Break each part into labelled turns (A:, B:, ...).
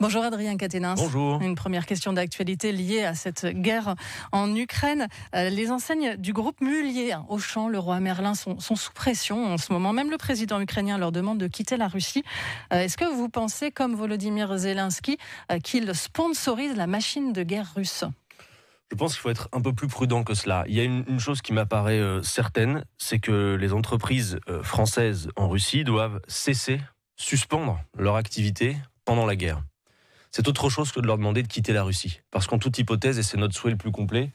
A: Bonjour Adrien Caténin. Bonjour. Une première question d'actualité liée à cette guerre en Ukraine. Euh, les enseignes du groupe Mulier, Auchan, roi Merlin, sont, sous pression en ce moment. Même le président ukrainien leur demande de quitter la Russie. Euh, est-ce que vous pensez, comme Volodymyr Zelensky, euh, qu'il sponsorise la machine de guerre russe
B: je pense qu'il faut être un peu plus prudent que cela. Il y a une, chose qui m'apparaît certaine, c'est que les entreprises françaises en Russie doivent cesser, suspendre leur activité pendant la guerre c'est autre chose que de leur demander de quitter la Russie. Parce qu'en toute hypothèse, et c'est notre souhait le plus complet,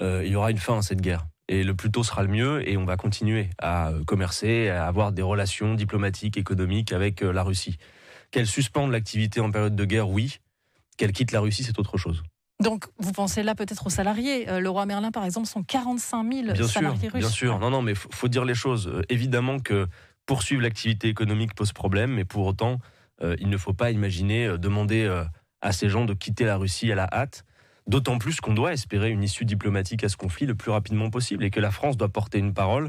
B: euh, il y aura une fin à cette guerre. Et le plus tôt sera le mieux, et on va continuer à euh, commercer, à avoir des relations diplomatiques, économiques avec euh, la Russie. Qu'elle suspende l'activité en période de guerre, oui. Qu'elle quitte la Russie, c'est autre chose.
A: Donc, vous pensez là peut-être aux salariés. Le roi Merlin, par exemple, sont 45 000 bien salariés russes. Bien sûr,
B: non, non, mais faut, faut dire les choses. Évidemment que poursuivre l'activité économique pose problème, mais pour autant, euh, il ne faut pas imaginer euh, demander euh, à ces gens de quitter la Russie à la hâte, d'autant plus qu'on doit espérer une issue diplomatique à ce conflit le plus rapidement possible et que la France doit porter une parole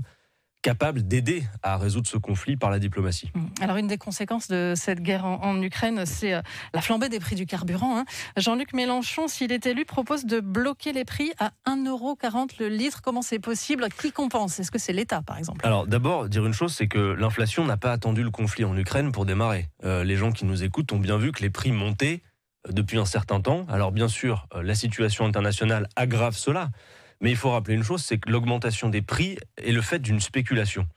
B: capable d'aider à résoudre ce conflit par la diplomatie. Hum.
A: Alors une des conséquences de cette guerre en, Ukraine, c'est euh, la flambée des prix du carburant. Hein. Jean-Luc Mélenchon, s'il est élu, propose de bloquer les prix à 1,40€ le litre. Comment c'est possible Qui compense Est-ce que c'est l'État, par exemple
B: Alors d'abord, dire une chose, c'est que l'inflation n'a pas attendu le conflit en Ukraine pour démarrer. Euh, les gens qui nous écoutent ont bien vu que les prix montaient euh, depuis un certain temps. Alors bien sûr, la situation internationale aggrave cela, mais il faut rappeler une chose, c'est que l'augmentation des prix est le fait d'une spéculation.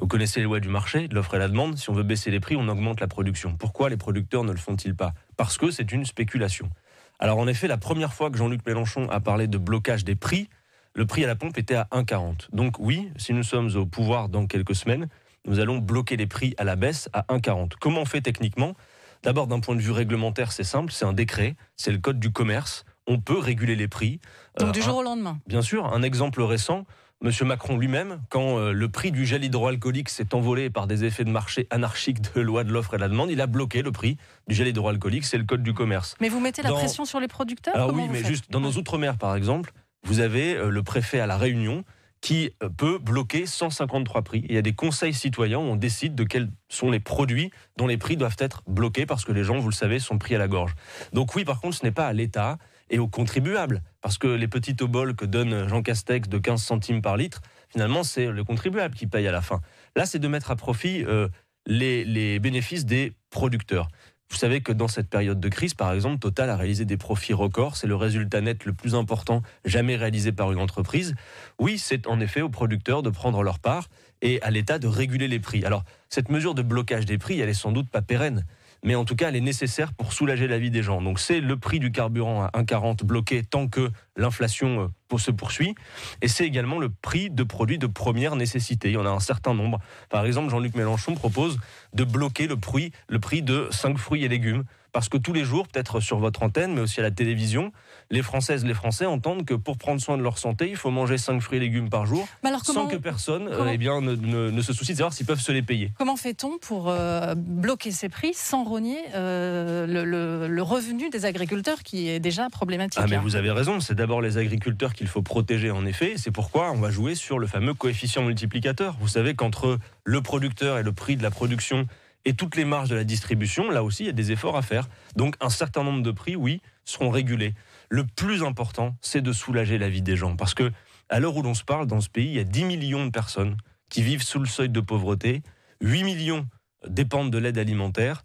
B: Vous connaissez les lois du marché, l'offre et la demande. Si on veut baisser les prix, on augmente la production. Pourquoi les producteurs ne le font-ils pas Parce que c'est une spéculation. Alors en effet, la première fois que Jean-Luc Mélenchon a parlé de blocage des prix, le prix à la pompe était à 1,40. Donc oui, si nous sommes au pouvoir dans quelques semaines, nous allons bloquer les prix à la baisse à 1,40. Comment on fait techniquement D'abord, d'un point de vue réglementaire, c'est simple, c'est un décret, c'est le code du commerce on peut réguler les prix. Donc euh, du jour au lendemain. Bien sûr, un exemple récent. M. Macron lui-même, quand euh, le prix du gel hydroalcoolique s'est envolé par des effets de marché anarchiques de loi de l'offre et de la demande, il a bloqué le prix du gel hydroalcoolique, c'est le code du commerce. Mais
A: vous mettez la pression sur les producteurs Alors oui, mais juste
B: dans nos outre-mer par exemple, vous avez euh, le préfet à la Réunion qui peut bloquer 153 prix. Il y a des conseils citoyens où on décide de quels sont les produits dont les prix doivent être bloqués parce que les gens, vous le savez, sont pris à la gorge. Donc oui, par contre, ce n'est pas à l'État et aux contribuables. Parce que les petits obols que donne Jean Castex de 15 centimes par litre, finalement, c'est le contribuable qui paye à la fin. Là, c'est de mettre à profit euh, les, les bénéfices des producteurs. Vous savez que dans cette période de crise, par exemple, Total a réalisé des profits records. C'est le résultat net le plus important jamais réalisé par une entreprise. Oui, c'est en effet aux producteurs de prendre leur part et à l'État de réguler les prix. Alors, cette mesure de blocage des prix, elle est sans doute pas pérenne mais en tout cas, elle est nécessaire pour soulager la vie des gens. Donc c'est le prix du carburant à 1,40 bloqué tant que l'inflation euh, se poursuit, et c'est également le prix de produits de première nécessité. Il y en a un certain nombre. Par exemple, Jean-Luc Mélenchon propose de bloquer le prix, le prix de 5 fruits et légumes, parce que tous les jours, peut-être sur votre antenne, mais aussi à la télévision, les Françaises, les Français entendent que pour prendre soin de leur santé, il faut manger 5 fruits et légumes par jour, sans que personne euh, eh bien, ne, se soucie de savoir s'ils peuvent se les payer.
A: Comment fait-on pour euh, bloquer ces prix sans rogner euh, le, revenu des agriculteurs qui est déjà problématique ah, mais hein
B: Vous avez raison, c'est d'abord les agriculteurs qu'il faut protéger en effet, c'est pourquoi on va jouer sur le fameux coefficient multiplicateur. Vous savez qu'entre le producteur et le prix de la production, et toutes les marges de la distribution, là aussi, il y a des efforts à faire. Donc un certain nombre de prix, oui, seront régulés. Le plus important, c'est de soulager la vie des gens. Parce que, à l'heure où l'on se parle, dans ce pays, il y a 10 millions de personnes qui vivent sous le seuil de pauvreté. 8 millions dépendent de l'aide alimentaire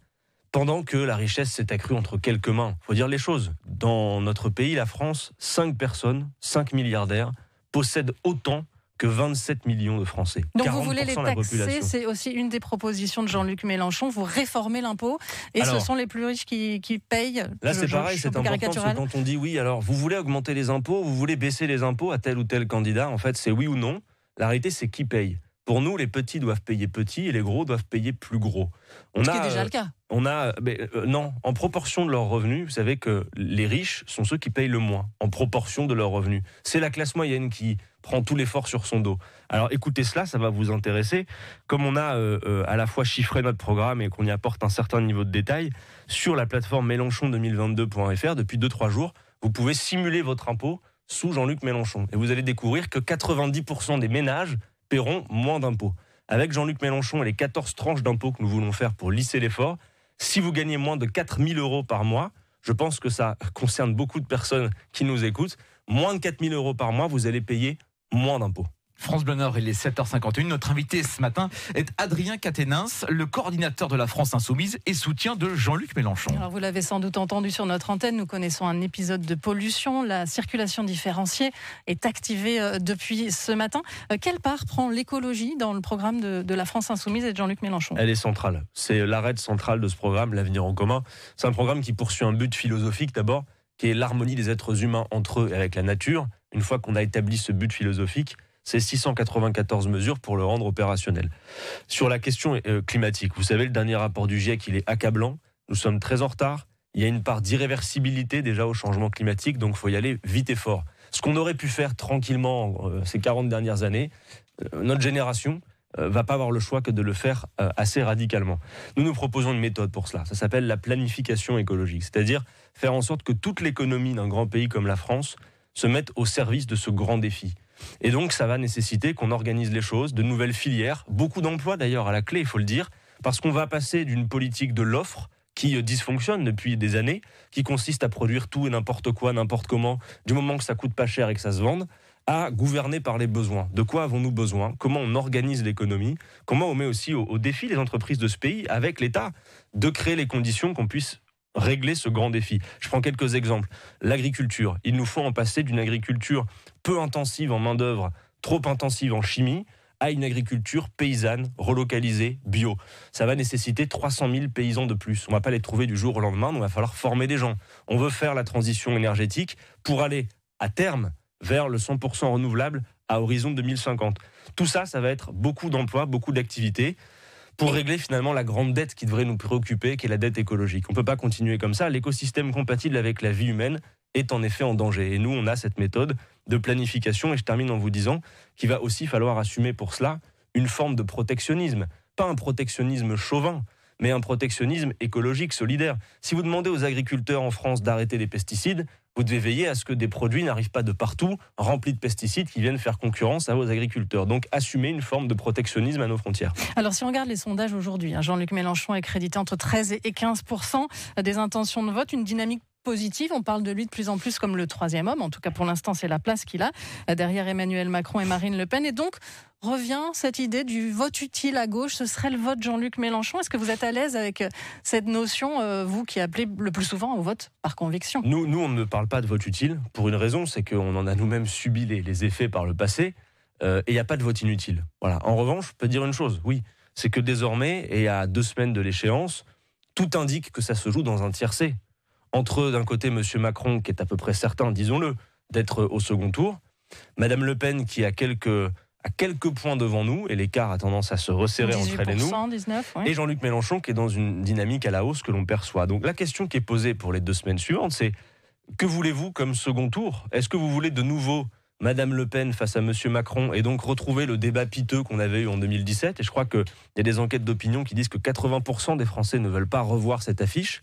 B: pendant que la richesse s'est accrue entre quelques mains. Il Faut dire les choses. Dans notre pays, la France, 5 personnes, 5 milliardaires, possèdent autant que 27 millions de Français. Donc vous voulez les taxer, c'est
A: aussi une des propositions de Jean-Luc Mélenchon, vous réformez l'impôt et ce sont les plus riches qui, payent. Là c'est pareil, c'est important parce que quand
B: on dit oui, alors vous voulez augmenter les impôts, vous voulez baisser les impôts à tel ou tel candidat, en fait c'est oui ou non. La réalité c'est qui paye. Pour nous, les petits doivent payer petits et les gros doivent payer plus gros. On a, déjà le euh, cas. On a, euh, non, en proportion de leurs revenus, vous savez que les riches sont ceux qui payent le moins, en proportion de leurs revenus. C'est la classe moyenne qui prend tout l'effort sur son dos. Alors écoutez cela, ça va vous intéresser. Comme on a euh, euh, à la fois chiffré notre programme et qu'on y apporte un certain niveau de détail, sur la plateforme mélenchon2022.fr, depuis 2-3 jours, vous pouvez simuler votre impôt sous Jean-Luc Mélenchon. Et vous allez découvrir que 90% des ménages paieront moins d'impôts. Avec Jean-Luc Mélenchon et les 14 tranches d'impôts que nous voulons faire pour lisser l'effort, si vous gagnez moins de 4000 euros par mois, je pense que ça concerne beaucoup de personnes qui nous écoutent, moins de 4000 euros par mois, vous allez payer moins d'impôts. France Bleu Nord, il est 7h51. Notre invité ce matin est
C: Adrien Caténins, le coordinateur de la France Insoumise et soutien de Jean-Luc Mélenchon.
A: vous l'avez sans doute entendu sur notre antenne, nous connaissons un épisode de pollution. La circulation différenciée est activée euh, depuis ce matin. Euh, quelle part prend l'écologie dans le programme de, la France Insoumise et de Jean-Luc Mélenchon
B: Elle est centrale. C'est l'arrêt central de ce programme, l'avenir en commun. C'est un programme qui poursuit un but philosophique d'abord, qui est l'harmonie des êtres humains entre eux et avec la nature une fois qu'on a établi ce but philosophique, c'est 694 mesures pour le rendre opérationnel. Sur la question euh, climatique, vous savez, le dernier rapport du GIEC, il est accablant. Nous sommes très en retard. Il y a une part d'irréversibilité déjà au changement climatique, donc il faut y aller vite et fort. Ce qu'on aurait pu faire tranquillement euh, ces 40 dernières années, euh, notre génération va pas avoir le choix que de le faire assez radicalement. Nous nous proposons une méthode pour cela. Ça s'appelle la planification écologique, c'est-à-dire faire en sorte que toute l'économie d'un grand pays comme la France se mettent au service de ce grand défi. Et donc ça va nécessiter qu'on organise les choses, de nouvelles filières, beaucoup d'emplois d'ailleurs à la clé, il faut le dire, parce qu'on va passer d'une politique de l'offre qui euh, dysfonctionne depuis des années, qui consiste à produire tout et n'importe quoi, n'importe comment, du moment que ça coûte pas cher et que ça se vende, à gouverner par les besoins. De quoi avons-nous besoin Comment on organise l'économie Comment on met aussi au, défi les entreprises de ce pays avec l'État de créer les conditions qu'on puisse régler ce grand défi. Je prends quelques exemples. L'agriculture. Il nous faut en passer d'une agriculture peu intensive en main-d'œuvre, trop intensive en chimie, à une agriculture paysanne, relocalisée, bio. Ça va nécessiter 300 000 paysans de plus. On ne va pas les trouver du jour au lendemain, donc il va falloir former des gens. On veut faire la transition énergétique pour aller à terme vers le 100% renouvelable à horizon 2050. Tout ça, ça va être beaucoup d'emplois, beaucoup d'activités pour régler finalement la grande dette qui devrait nous préoccuper, qui est la dette écologique. On ne peut pas continuer comme ça. L'écosystème compatible avec la vie humaine est en effet en danger. Et nous, on a cette méthode de planification, et je termine en vous disant qu'il va aussi falloir assumer pour cela une forme de protectionnisme. Pas un protectionnisme chauvin, mais un protectionnisme écologique, solidaire. Si vous demandez aux agriculteurs en France d'arrêter les pesticides, vous devez veiller à ce que des produits n'arrivent pas de partout, remplis de pesticides qui viennent faire concurrence à vos agriculteurs. Donc assumer une forme de protectionnisme à nos frontières.
A: Alors si on regarde les sondages aujourd'hui, hein, Jean-Luc Mélenchon est crédité entre 13 et 15 des intentions de vote, une dynamique on parle de lui de plus en plus comme le troisième homme. En tout cas, pour l'instant, c'est la place qu'il a euh, derrière Emmanuel Macron et Marine Le Pen. Et donc, revient cette idée du vote utile à gauche. Ce serait le vote Jean-Luc Mélenchon. Est-ce que vous êtes à l'aise avec euh, cette notion, euh, vous qui appelez le plus souvent
B: au vote par conviction nous, nous, on ne parle pas de vote utile pour une raison, c'est qu'on en a nous-mêmes subi les, effets par le passé. et il n'y a pas de vote inutile. Voilà. En revanche, je peux dire une chose, oui, c'est que désormais, et à deux semaines de l'échéance, tout indique que ça se joue dans un tiercé entre d'un côté M. Macron, qui est à peu près certain, disons-le, d'être au second tour, Mme Le Pen, qui a quelques à quelques points devant nous, et l'écart a tendance à se resserrer entre elle et nous. Et Jean-Luc Mélenchon qui est dans une dynamique à la hausse que l'on perçoit. Donc la question qui est posée pour les deux semaines suivantes, c'est que voulez-vous comme second tour Est-ce que vous voulez de nouveau Madame Le Pen face à Monsieur Macron et donc retrouver le débat piteux qu'on avait eu en 2017 Et je crois qu'il y a des enquêtes d'opinion qui disent que 80% des Français ne veulent pas revoir cette affiche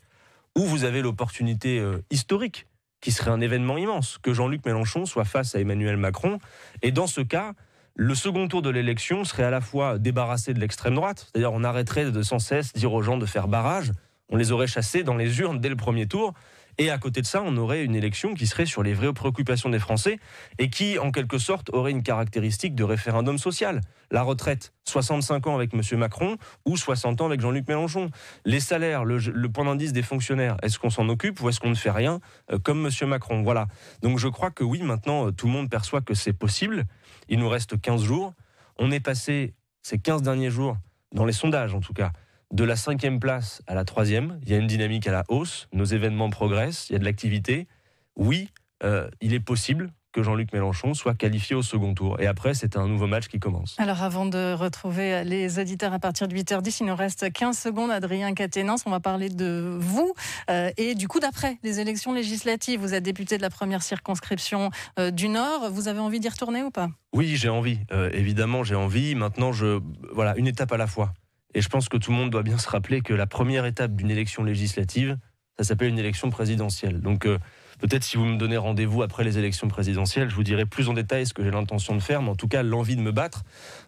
B: où vous avez l'opportunité euh, historique, qui serait un événement immense, que Jean-Luc Mélenchon soit face à Emmanuel Macron. Et dans ce cas, le second tour de l'élection serait à la fois débarrassé de l'extrême droite, c'est-à-dire on arrêterait de sans cesse dire aux gens de faire barrage, on les aurait chassés dans les urnes dès le premier tour, et à côté de ça, on aurait une élection qui serait sur les vraies préoccupations des Français et qui, en quelque sorte, aurait une caractéristique de référendum social. La retraite, 65 ans avec M. Macron ou 60 ans avec Jean-Luc Mélenchon. Les salaires, le, point d'indice des fonctionnaires, est-ce qu'on s'en occupe ou est-ce qu'on ne fait rien euh, comme M. Macron Voilà. Donc je crois que oui, maintenant, euh, tout le monde perçoit que c'est possible. Il nous reste 15 jours. On est passé ces 15 derniers jours, dans les sondages en tout cas, de la cinquième place à la troisième, il y a une dynamique à la hausse, nos événements progressent, il y a de l'activité. Oui, euh, il est possible que Jean-Luc Mélenchon soit qualifié au second tour. Et après, c'est un nouveau match qui commence.
A: Alors avant de retrouver les auditeurs à partir de 8h10, il nous reste 15 secondes, Adrien Caténance. On va parler de vous euh, et du coup d'après, les élections législatives. Vous êtes député de la première circonscription euh, du Nord. Vous avez envie d'y retourner ou pas
B: Oui, j'ai envie. évidemment, j'ai envie. Maintenant, je voilà une étape à la fois. Et je pense que tout le monde doit bien se rappeler que la première étape d'une élection législative, ça s'appelle une élection présidentielle. Donc euh, peut-être si vous me donnez rendez-vous après les élections présidentielles, je vous dirai plus en détail ce que j'ai l'intention de faire, mais en tout cas l'envie de me battre.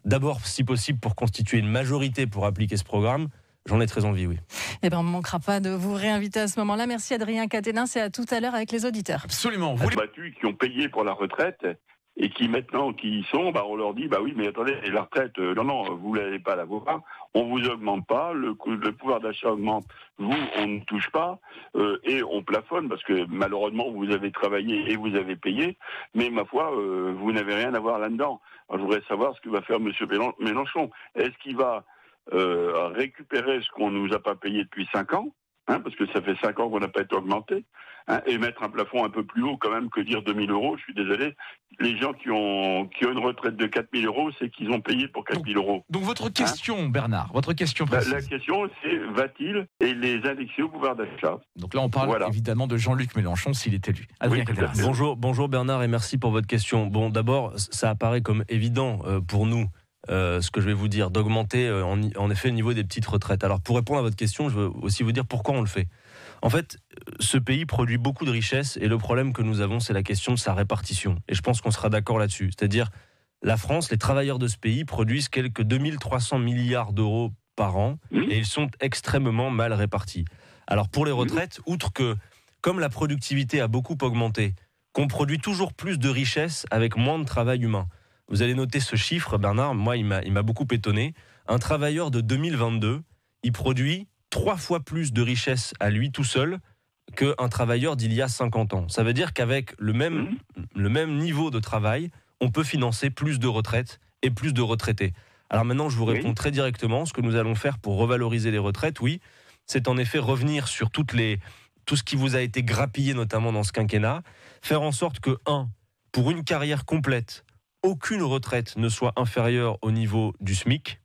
B: D'abord, si possible, pour constituer une majorité pour appliquer ce programme. J'en ai très envie, oui.
A: Eh bien, on ne manquera pas de vous réinviter à ce moment-là. Merci Adrien Caténin, c'est à tout à l'heure avec les auditeurs.
B: Absolument. Vous les battus qui ont payé pour la retraite, et qui
C: maintenant qui y sont, bah, on leur dit bah oui mais attendez la retraite euh, non non vous n'allez pas la voir, on vous augmente pas, le, pouvoir d'achat augmente, vous on ne touche pas euh, et on plafonne parce que malheureusement vous avez travaillé et vous avez payé, mais ma foi euh, vous n'avez rien à voir là-dedans. je voudrais savoir ce que va faire M. Mélenchon. Est-ce qu'il va récupérer ce qu'on nous a pas payé depuis cinq ans, hein, parce que ça fait cinq ans qu'on n'a pas été augmenté. Hein, et mettre un plafond un peu plus haut quand même que dire 2000 euros. Je suis désolé. Les gens qui ont, qui ont une retraite de 4000 euros, c'est qu'ils ont payé pour 4000 euros. Donc votre hein question, Bernard, votre question bah, précise. La, question, c'est va-t-il et les indexer au pouvoir d'achat Donc là, on parle évidemment de
B: Jean-Luc Mélenchon s'il est élu. bonjour, bonjour Bernard et merci pour votre question. Bon, d'abord, ça apparaît comme évident euh, pour nous. Euh, ce que je vais vous dire, d'augmenter euh, en, en, effet le niveau des petites retraites. Alors pour répondre à votre question, je veux aussi vous dire pourquoi on le fait. En fait, ce pays produit beaucoup de richesses et le problème que nous avons, c'est la question de sa répartition. Et je pense qu'on sera d'accord là-dessus. C'est-à-dire, la France, les travailleurs de ce pays produisent quelques 2300 milliards d'euros par an mmh. et ils sont extrêmement mal répartis. Alors pour les mmh. retraites, outre que, comme la productivité a beaucoup augmenté, qu'on produit toujours plus de richesses avec moins de travail humain. Vous allez noter ce chiffre, Bernard, moi il m'a beaucoup étonné. Un travailleur de 2022, il produit trois fois plus de richesse à lui tout seul qu'un travailleur d'il y a 50 ans. Ça veut dire qu'avec le même, mhm. le même niveau de travail, on peut financer plus de retraites et plus de retraités. Alors maintenant, je vous réponds très directement. Ce que nous allons faire pour revaloriser les retraites, oui, c'est en effet revenir sur toutes les, tout ce qui vous a été grappillé, notamment dans ce quinquennat. Faire en sorte que, un, pour une carrière complète, aucune retraite ne soit inférieure au niveau du SMIC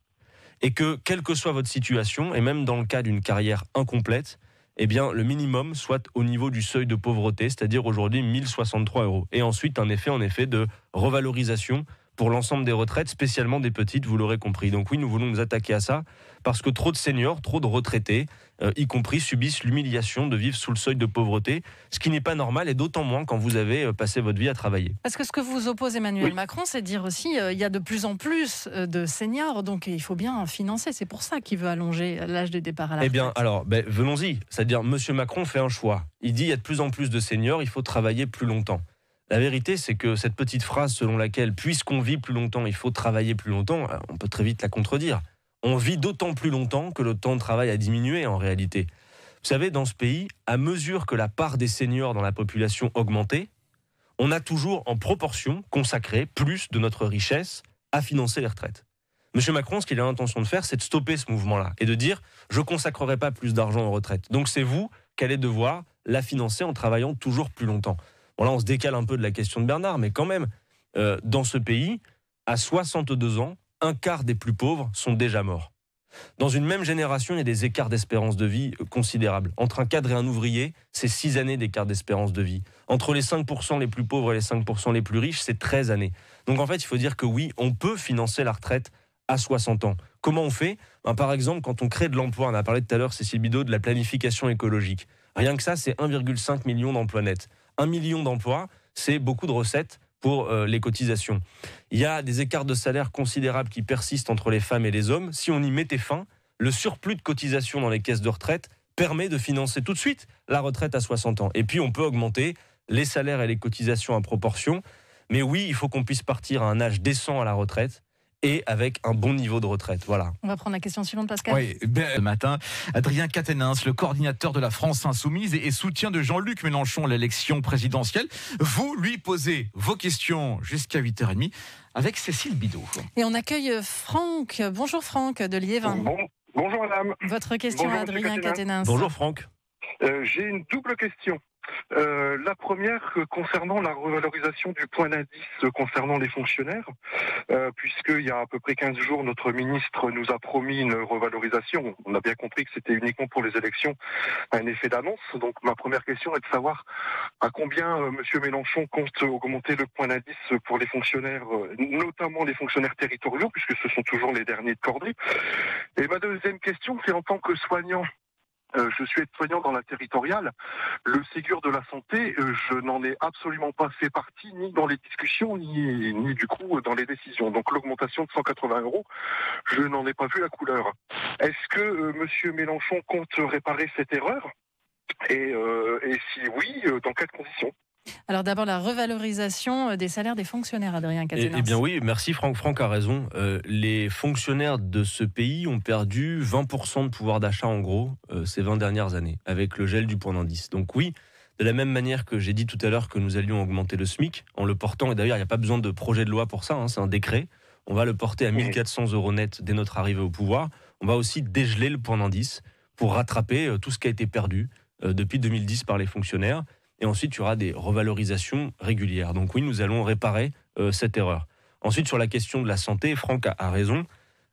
B: et que quelle que soit votre situation, et même dans le cas d'une carrière incomplète, eh le minimum soit au niveau du seuil de pauvreté, c'est-à-dire aujourd'hui 1063 euros. Et ensuite, un effet, en effet, de revalorisation pour l'ensemble des retraites, spécialement des petites, vous l'aurez compris. Donc oui, nous voulons nous attaquer à ça, parce que trop de seniors, trop de retraités, euh, y compris, subissent l'humiliation de vivre sous le seuil de pauvreté, ce qui n'est pas normal, et d'autant moins quand vous avez euh, passé votre vie à travailler.
A: Parce que ce que vous oppose Emmanuel Macron, c'est dire aussi, euh, il y a de plus en plus de seniors, donc il faut bien financer. C'est pour ça qu'il veut allonger l'âge de départ à la retraite. Eh
B: bien, alors, ben, venons-y. C'est-à-dire, M. Macron fait un choix. Il dit, il y a de plus en plus de seniors, il faut travailler plus longtemps. La vérité, c'est que cette petite phrase selon laquelle puisqu'on vit plus longtemps, il faut travailler plus longtemps, euh, on peut très vite la contredire. On vit d'autant plus longtemps que le temps de travail a diminué en réalité. Vous savez, dans ce pays, à mesure que la part des seniors dans la population augmentait, on a toujours en proportion consacré plus de notre richesse à financer les retraites. Monsieur Macron, ce qu'il a l'intention de faire, c'est de stopper ce mouvement-là et de dire je ne consacrerai pas plus d'argent aux retraites. Donc c'est vous qui allez devoir la financer en travaillant toujours plus longtemps là, on se décale un peu de la question de Bernard, mais quand même, euh, dans ce pays, à 62 ans, un quart des plus pauvres sont déjà morts. Dans une même génération, il y a des écarts d'espérance de vie euh, considérables. Entre un cadre et un ouvrier, c'est 6 années d'écart d'espérance de vie. Entre les 5% les plus pauvres et les 5% les plus riches, c'est 13 années. Donc en fait, il faut dire que oui, on peut financer la retraite à 60 ans. Comment on fait ben, Par exemple, quand on crée de l'emploi, on a parlé tout à l'heure, Cécile Bidot, de la planification écologique. Rien que ça, c'est 1,5 million d'emplois nets un million d'emplois, c'est beaucoup de recettes pour euh, les cotisations. Il y a des écarts de salaire considérables qui persistent entre les femmes et les hommes. Si on y mettait fin, le surplus de cotisations dans les caisses de retraite permet de financer tout de suite la retraite à 60 ans. Et puis on peut augmenter les salaires et les cotisations à proportion. Mais oui, il faut qu'on puisse partir à un âge décent à la retraite et avec un bon niveau de retraite. Voilà.
A: On va prendre la question suivante, Pascal.
C: Oui, ben, ce matin, Adrien Catenins, le coordinateur de la France Insoumise et, soutien de Jean-Luc Mélenchon à l'élection présidentielle, vous lui posez vos questions jusqu'à 8h30 avec Cécile Bidot.
A: Et on accueille euh, Franck. Bonjour Franck de Liévin.
C: bonjour madame. Votre question à Adrien Catenins. Bonjour Franck. Euh, j'ai une double question. Euh, la première euh, concernant la revalorisation du point d'indice euh, concernant les fonctionnaires, puisqu'il y a à peu près 15 jours, notre ministre nous a promis une revalorisation. On a bien compris que c'était uniquement pour les élections un effet d'annonce. Donc ma première question est de savoir à combien Monsieur Mélenchon compte augmenter le point d'indice pour les fonctionnaires, notamment les fonctionnaires territoriaux, puisque ce sont toujours les derniers de Et ma deuxième question, c'est en tant que soignant, euh, je suis aide dans la territoriale. Le Ségur de la santé, euh, je n'en ai absolument pas fait partie, ni dans les discussions, ni, du coup dans les décisions. Donc l'augmentation de 180 euros, je n'en ai pas vu la couleur. Est-ce que euh, Monsieur Mélenchon compte réparer cette erreur euh, et si oui, dans quelles
A: conditions alors d'abord la revalorisation euh, des salaires des fonctionnaires, Adrien Eh, eh bien
B: oui, merci Franck. Franck a raison. Euh, les fonctionnaires de ce pays ont perdu 20% de pouvoir d'achat en gros euh, ces 20 dernières années avec le gel du point d'indice. Donc oui, de la même manière que j'ai dit tout à l'heure que nous allions augmenter le SMIC en le portant, et d'ailleurs il n'y a pas besoin de projet de loi pour ça, hein, c'est un décret, on va le porter à 1400 euros net dès notre arrivée au pouvoir, on va aussi dégeler le point d'indice pour rattraper tout ce qui a été perdu depuis 2010 par les fonctionnaires. Et ensuite, il y aura des revalorisations régulières. Donc oui, nous allons réparer euh, cette erreur. Ensuite, sur la question de la santé, Franck a, raison.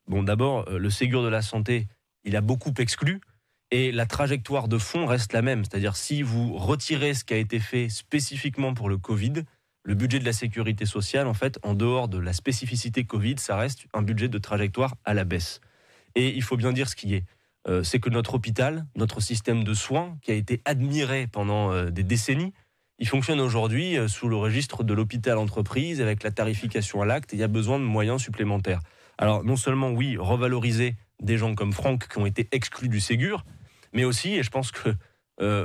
B: Bon, d'abord, euh, le Ségur de la santé, il a beaucoup exclu. Et la trajectoire de fond reste la même. C'est-à-dire, si vous retirez ce qui a été fait spécifiquement pour le Covid, le budget de la sécurité sociale, en fait, en dehors de la spécificité Covid, ça reste un budget de trajectoire à la baisse. Et il faut bien dire ce qui est. Euh, c'est que notre hôpital, notre système de soins, qui a été admiré pendant euh, des décennies, il fonctionne aujourd'hui euh, sous le registre de l'hôpital entreprise avec la tarification à l'acte il y a besoin de moyens supplémentaires. Alors non seulement oui, revaloriser des gens comme Franck qui ont été exclus du Ségur, mais aussi, et je pense que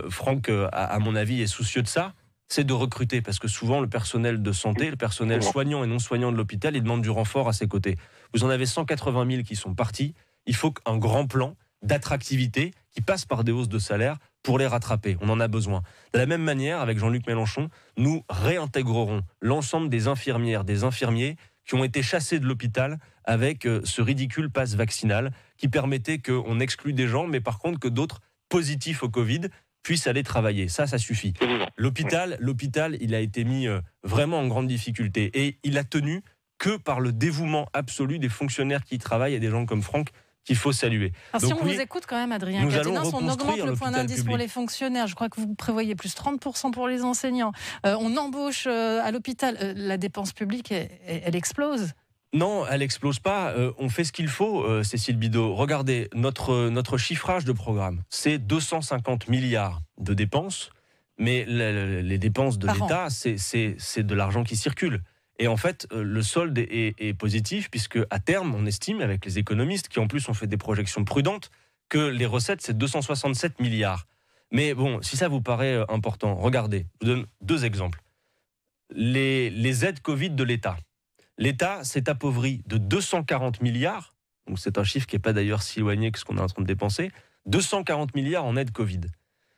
B: Franck, à, à, mon avis, est soucieux de ça, c'est de recruter, parce que souvent le personnel de santé, le personnel soignant et non soignant de l'hôpital, il demande du renfort à ses côtés. Vous en avez 180 000 qui sont partis, il faut qu'un grand plan d'attractivité qui passe par des hausses de salaire pour les rattraper. On en a besoin. De la même manière, avec Jean-Luc Mélenchon, nous réintégrerons l'ensemble des infirmières, des infirmiers qui ont été chassés de l'hôpital avec euh, ce ridicule passe vaccinal qui permettait qu'on exclue des gens, mais par contre que d'autres positifs au Covid puissent aller travailler. Ça, ça suffit. L'hôpital, l'hôpital, il a été mis euh, vraiment en grande difficulté et il a tenu que par le dévouement absolu des fonctionnaires qui y travaillent et des gens comme Franck qu'il faut saluer. Ah, si on vous écoute
A: quand même, Adrien on augmente le point d'indice pour les fonctionnaires. Je crois que vous prévoyez plus 30% pour les enseignants. Euh, on embauche euh, à l'hôpital. Euh, la dépense publique, elle, explose.
B: Non, elle explose pas. on fait ce qu'il faut, Cécile Bidot. Regardez, notre, notre chiffrage de programme, c'est 250 milliards de dépenses, mais les dépenses de l'État, c'est de l'argent qui circule. Et en fait, euh, le solde est, positif, puisque à terme, on estime, avec les économistes, qui en plus ont fait des projections prudentes, que les recettes, c'est 267 milliards. Mais bon, si ça vous paraît euh, important, regardez, je vous donne deux exemples. Les, aides Covid de l'État. L'État s'est appauvri de 240 milliards, donc c'est un chiffre qui n'est pas d'ailleurs si éloigné que ce qu'on est en train de dépenser, 240 milliards en aides Covid.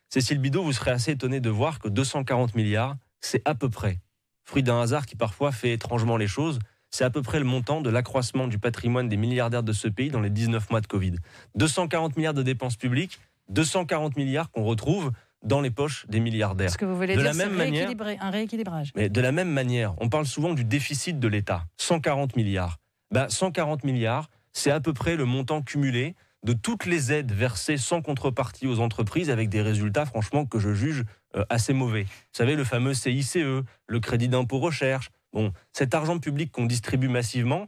B: Cécile Bidot, vous serez assez étonné de voir que 240 milliards, c'est à peu près fruit d'un hasard qui parfois fait étrangement les choses, c'est à peu près le montant de l'accroissement du patrimoine des milliardaires de ce pays dans les 19 mois de Covid. 240 milliards de dépenses publiques, 240 milliards qu'on retrouve dans les poches des milliardaires. Ce que vous voulez de dire, la même
A: un rééquilibrage.
B: Mais de la même manière, on parle souvent du déficit de l'État, 140 milliards. 140 ben, milliards, c'est à peu près le montant cumulé de toutes les aides versées sans contrepartie aux entreprises avec des résultats franchement que je juge euh, assez mauvais. Vous savez, le fameux CICE, le crédit d'impôt recherche, bon, cet argent public qu'on distribue massivement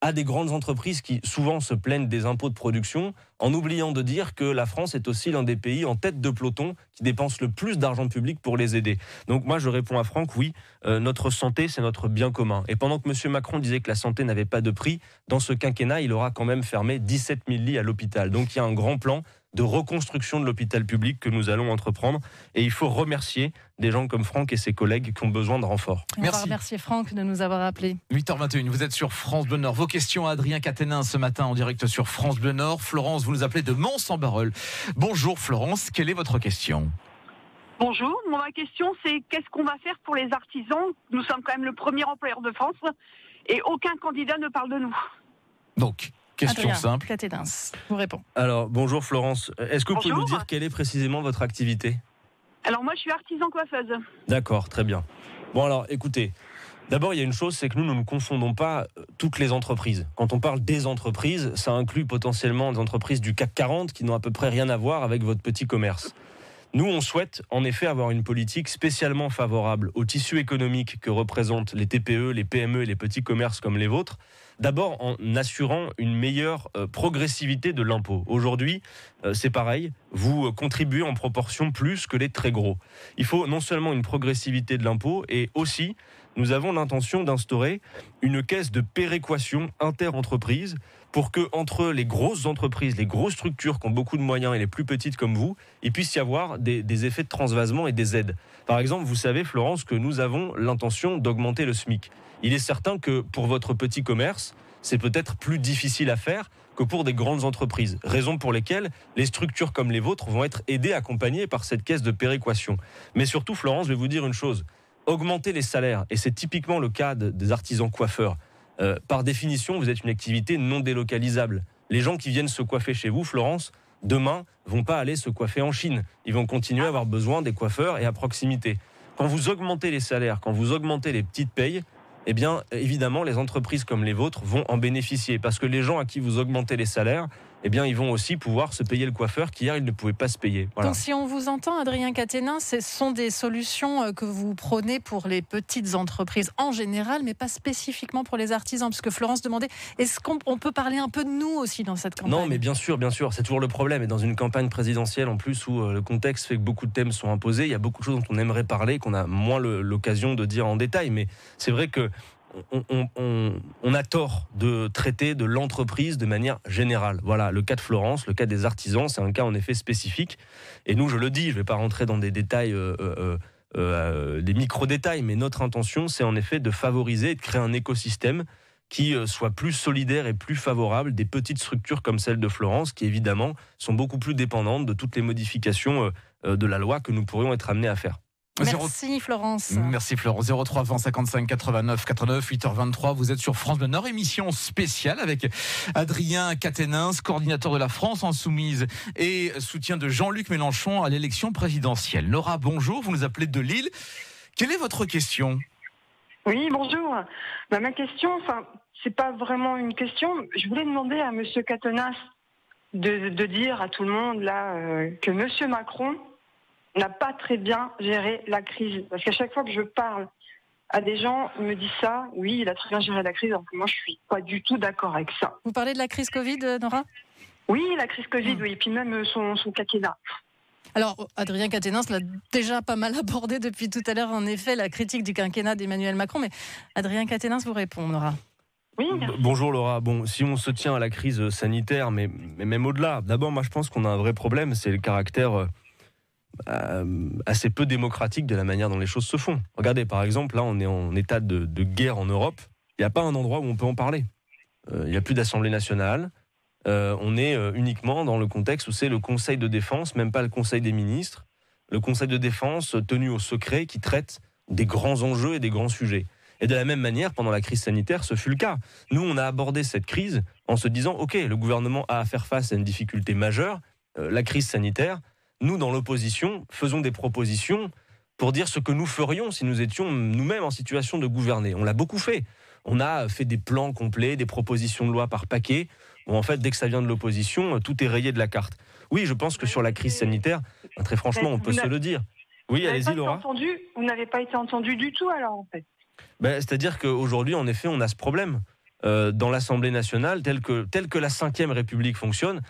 B: à des grandes entreprises qui souvent se plaignent des impôts de production, en oubliant de dire que la France est aussi l'un des pays en tête de peloton qui dépense le plus d'argent public pour les aider. Donc moi, je réponds à Franck, oui, euh, notre santé, c'est notre bien commun. Et pendant que M. Macron disait que la santé n'avait pas de prix, dans ce quinquennat, il aura quand même fermé 17 000 lits à l'hôpital. Donc il y a un grand plan de reconstruction de l'hôpital public que nous allons entreprendre. Et il faut remercier des gens comme Franck et ses collègues qui ont besoin de renforts.
C: On
A: Merci. va remercier Franck de nous avoir appelés.
C: 8h21, vous êtes sur France Bleu Nord. Vos questions à Adrien Caténin ce matin en direct sur France Bleu Nord. Florence, vous nous appelez de Mons-en-Barœul. Bonjour Florence, quelle est votre question
A: Bonjour, ma question c'est qu'est-ce qu'on va faire pour les artisans Nous sommes quand même le premier employeur de France et aucun candidat ne parle de nous.
B: Donc, question simple.
A: Catédins, vous répond.
B: Alors, bonjour Florence, est-ce que vous pouvez nous dire quelle est précisément votre activité
A: Alors moi je suis artisan coiffeuse.
B: D'accord, très bien. Bon alors écoutez, D'abord, il y a une chose, c'est que nous, nous ne confondons pas euh, toutes les entreprises. Quand on parle des entreprises, ça inclut potentiellement des entreprises du CAC 40 qui n'ont à peu près rien à voir avec votre petit commerce. Nous, on souhaite en effet avoir une politique spécialement favorable au tissu économique que représentent les TPE, les PME et les petits commerces comme les vôtres. D'abord en assurant une meilleure euh, progressivité de l'impôt. Aujourd'hui, euh, c'est pareil, vous contribuez en proportion plus que les très gros. Il faut non seulement une progressivité de l'impôt et aussi nous avons l'intention d'instaurer une caisse de péréquation inter-entreprise pour que entre les grosses entreprises, les grosses structures qui ont beaucoup de moyens et les plus petites comme vous, il puisse y avoir des, des effets de transvasement et des aides. Par exemple, vous savez, Florence, que nous avons l'intention d'augmenter le SMIC. Il est certain que pour votre petit commerce, c'est peut-être plus difficile à faire que pour des grandes entreprises, raison pour laquelle les structures comme les vôtres vont être aidées, accompagnées par cette caisse de péréquation. Mais surtout, Florence, je vais vous dire une chose, augmenter les salaires, et c'est typiquement le cas des artisans coiffeurs, euh, par définition, vous êtes une activité non délocalisable. Les gens qui viennent se coiffer chez vous, Florence, demain, vont pas aller se coiffer en Chine. Ils vont continuer à avoir besoin des coiffeurs et à proximité. Quand vous augmentez les salaires, quand vous augmentez les petites payes, eh bien, évidemment, les entreprises comme les vôtres vont en bénéficier parce que les gens à qui vous augmentez les salaires, eh bien, ils vont aussi pouvoir se payer le coiffeur qu'hier, ils ne pouvaient pas se payer. Donc, si
A: on vous entend, Adrien Caténin, ce sont des solutions euh, que vous prenez pour les petites entreprises en général, mais pas spécifiquement pour les artisans, puisque Florence demandait, est-ce qu'on peut parler un peu de nous aussi dans cette campagne Non, mais
B: bien sûr, bien sûr, c'est toujours le problème. Et dans une campagne présidentielle, en plus, où euh, le contexte fait que beaucoup de thèmes sont imposés, il y a beaucoup de choses dont on aimerait parler, qu'on a moins l'occasion de dire en détail. Mais c'est vrai que on, a tort de traiter de l'entreprise de manière générale. Voilà, le cas de Florence, le cas des artisans, c'est un cas en effet spécifique. Et nous, je le dis, je ne vais pas rentrer dans des détails, euh, euh, euh, des micro-détails, mais notre intention, c'est en effet de favoriser et de créer un écosystème qui soit plus solidaire et plus favorable des petites structures comme celle de Florence, qui évidemment sont beaucoup plus dépendantes de toutes les modifications de la loi que nous pourrions être amenés à faire. Merci Florence. Merci Florence. 03 20 55 89 89 8h23. Vous êtes
C: sur France Bleu Nord, émission spéciale avec Adrien Caténins, coordinateur de la France Insoumise et soutien de Jean-Luc Mélenchon à l'élection présidentielle. Laura, bonjour. Vous nous appelez de Lille. Quelle est votre question Oui, bonjour. Bah, ma question,
A: enfin, c'est pas vraiment une question. Je voulais demander à Monsieur Catenas de, dire à tout le monde là euh, que Monsieur Macron n'a pas très bien géré la crise. Parce qu'à chaque fois que je parle à des gens, ils me disent ça, oui, il a très bien géré la crise, alors moi, je suis pas du tout d'accord avec ça. Vous parlez de la crise Covid, euh, Nora Oui, la crise Covid, ah. oui, et puis même euh, son, son quinquennat. Alors, Adrien Caténin l'a déjà pas mal abordé depuis tout à l'heure, en effet, la critique du quinquennat d'Emmanuel Macron, mais Adrien Caténin vous répond, Nora.
B: Oui, Bonjour Laura. Bon, si on se tient à la crise euh, sanitaire, mais même au-delà, d'abord, moi je pense qu'on a un vrai problème, c'est le caractère euh, assez peu démocratique de la manière dont les choses se font. Regardez, par exemple, là, on est en état de, guerre en Europe. Il n'y a pas un endroit où on peut en parler. Euh, il n'y a plus d'Assemblée nationale. Euh, on est uniquement dans le contexte où c'est le Conseil de défense, même pas le Conseil des ministres, le Conseil de défense tenu au secret qui traite des grands enjeux et des grands sujets. Et de la même manière, pendant la crise sanitaire, ce fut le cas. Nous, on a abordé cette crise en se disant, OK, le gouvernement a à faire face à une difficulté majeure, la crise sanitaire, nous, dans l'opposition, faisons des propositions pour dire ce que nous ferions si nous étions nous-mêmes en situation de gouverner. On l'a beaucoup fait. On a fait des plans complets, des propositions de loi par paquet. Bon, en fait, dès que ça vient de l'opposition, euh, tout est rayé de la carte. Oui, je pense que sur la crise sanitaire, bah, très franchement, on peut se le dire. Oui, allez-y, Laura.
A: Entendu, vous n'avez pas été entendu du tout, alors, en fait.
B: Bah, c'est-à-dire qu'aujourd'hui, en effet, on a ce problème. Euh, dans l'Assemblée nationale, tel que, tel que la Ve République fonctionne,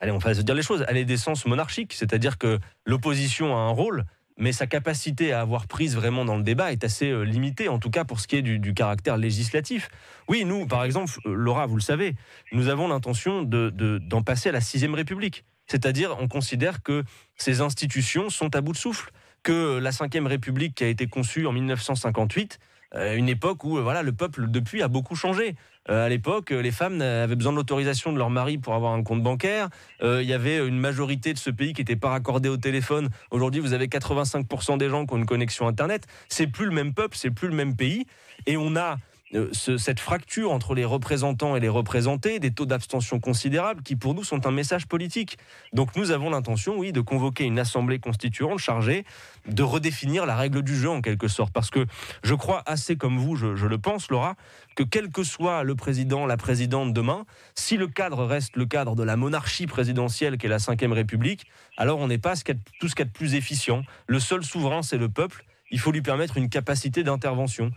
B: allez, on va se dire les choses, elle est d'essence monarchique, c'est-à-dire que l'opposition a un rôle, mais sa capacité à avoir prise vraiment dans le débat est assez euh, limitée, en tout cas pour ce qui est du, caractère législatif. Oui, nous, par exemple, euh, Laura, vous le savez, nous avons l'intention d'en passer à la sixième République. C'est-à-dire, on considère que ces institutions sont à bout de souffle, que la Ve République qui a été conçue en 1958 euh, une époque où euh, voilà, le peuple depuis a beaucoup changé. Euh, à l'époque, les femmes avaient besoin de l'autorisation de leur mari pour avoir un compte bancaire. Il y avait une majorité de ce pays qui n'était pas raccordée au téléphone. Aujourd'hui, vous avez 85% des gens qui ont une connexion Internet. C'est plus le même peuple, c'est plus le même pays. Et on a euh, cette fracture entre les représentants et les représentés, des taux d'abstention considérables qui pour nous sont un message politique. Donc nous avons l'intention, oui, de convoquer une assemblée constituante chargée de redéfinir la règle du jeu en quelque sorte. Parce que je crois assez comme vous, je, le pense, Laura, que quel que soit le président, la présidente demain, si le cadre reste le cadre de la monarchie présidentielle qu'est la Ve République, alors on n'est pas tout ce qu'il y a de plus efficient. Le seul souverain, c'est le peuple. Il faut lui permettre une capacité d'intervention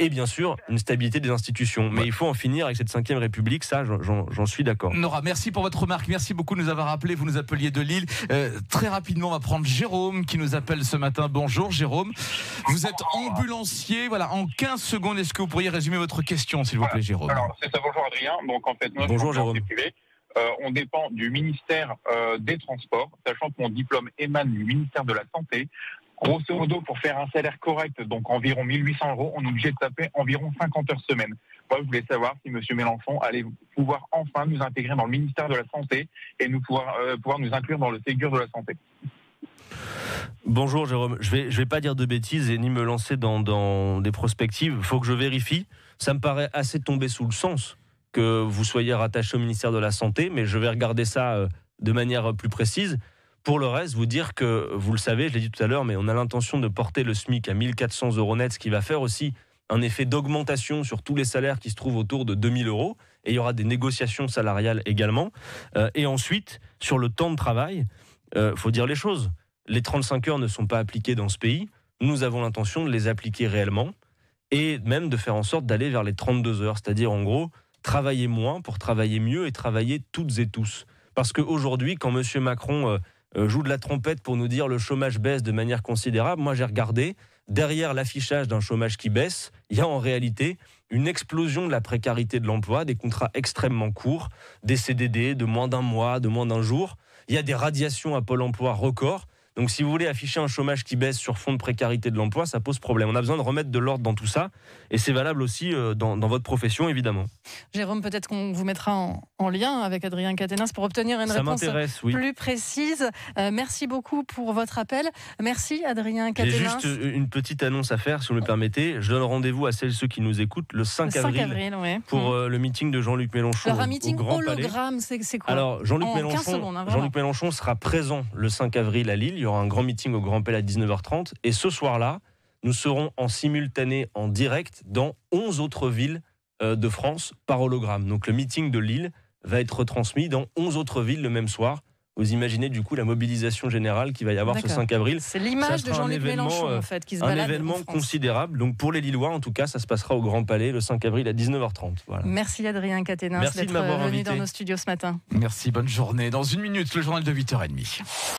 B: et bien sûr une stabilité des institutions. Mais il faut en finir avec cette 5 République, ça j'en suis d'accord.
C: Nora, merci pour votre remarque, merci beaucoup de nous avoir rappelé, vous nous appeliez de Lille. Euh, très rapidement, on va prendre Jérôme qui nous appelle ce matin. Bonjour Jérôme, vous êtes ambulancier, voilà, en 15 secondes, est-ce que vous pourriez résumer votre question s'il vous plaît Jérôme Alors c'est ça, bonjour Adrien, donc en fait bonjour, Jérôme. Euh, on dépend du ministère euh, des Transports, sachant que mon diplôme émane du ministère de la Santé. Grosso modo, pour faire un salaire correct, donc environ 1800 euros, on est obligé de taper environ 50 heures semaine. Moi, je voulais savoir si M. Mélenchon allait pouvoir enfin nous intégrer dans le ministère de la Santé et nous pouvoir, euh, pouvoir nous inclure dans le Ségur
B: de la Santé. Bonjour Jérôme, je vais, je vais pas dire de bêtises et ni me lancer dans, des prospectives, faut que je vérifie. Ça me paraît assez tombé sous le sens que vous soyez rattaché au ministère de la Santé, mais je vais regarder ça euh, de manière plus précise. Pour le reste, vous dire que, vous le savez, je l'ai dit tout à l'heure, mais on a l'intention de porter le SMIC à 1400 euros net, ce qui va faire aussi un effet d'augmentation sur tous les salaires qui se trouvent autour de 2000 euros. Et il y aura des négociations salariales également. Euh, et ensuite, sur le temps de travail, il euh, faut dire les choses. Les 35 heures ne sont pas appliquées dans ce pays. Nous avons l'intention de les appliquer réellement et même de faire en sorte d'aller vers les 32 heures. C'est-à-dire, en gros, travailler moins pour travailler mieux et travailler toutes et tous. Parce qu'aujourd'hui, quand M. Macron euh, euh, joue de la trompette pour nous dire le chômage baisse de manière considérable. Moi, j'ai regardé, derrière l'affichage d'un chômage qui baisse, il y a en réalité une explosion de la précarité de l'emploi, des contrats extrêmement courts, des CDD de moins d'un mois, de moins d'un jour. Il y a des radiations à Pôle emploi record. Donc si vous voulez afficher un chômage qui baisse sur fond de précarité de l'emploi, ça pose problème. On a besoin de remettre de l'ordre dans tout ça, et c'est valable aussi euh, dans, votre profession, évidemment.
A: Jérôme, peut-être qu'on vous mettra en, lien avec Adrien Catenas pour obtenir une réponse plus précise. Euh, merci beaucoup pour votre appel. Merci Adrien Catenas. juste
B: euh, une petite annonce à faire, si vous me permettez. Je donne rendez-vous à celles ceux qui nous écoutent le 5, avril, pour mm. le meeting de Jean-Luc Mélenchon. Alors un meeting hologramme,
A: c'est quoi Alors hein, Jean-Luc
B: Mélenchon sera présent le 5 avril à Lille. Il y aura un grand meeting au Grand Palais à 19h30. Et ce soir-là, nous serons en simultané, en direct, dans 11 autres villes euh, de France par hologramme. Donc le meeting de Lille va être transmis dans 11 autres villes le même soir. Vous imaginez du coup la mobilisation générale qui va y avoir ce 5 avril. C'est l'image de Jean-Luc Mélenchon euh, en fait qui se balade. Un événement considérable. Donc pour les Lillois en tout cas, ça se passera au Grand Palais le 5 avril à 19h30. Voilà.
A: Merci Adrien Caténin de m'avoir invité. dans nos studios ce matin.
B: Merci, bonne journée. Dans une minute,
C: le journal de 8h30.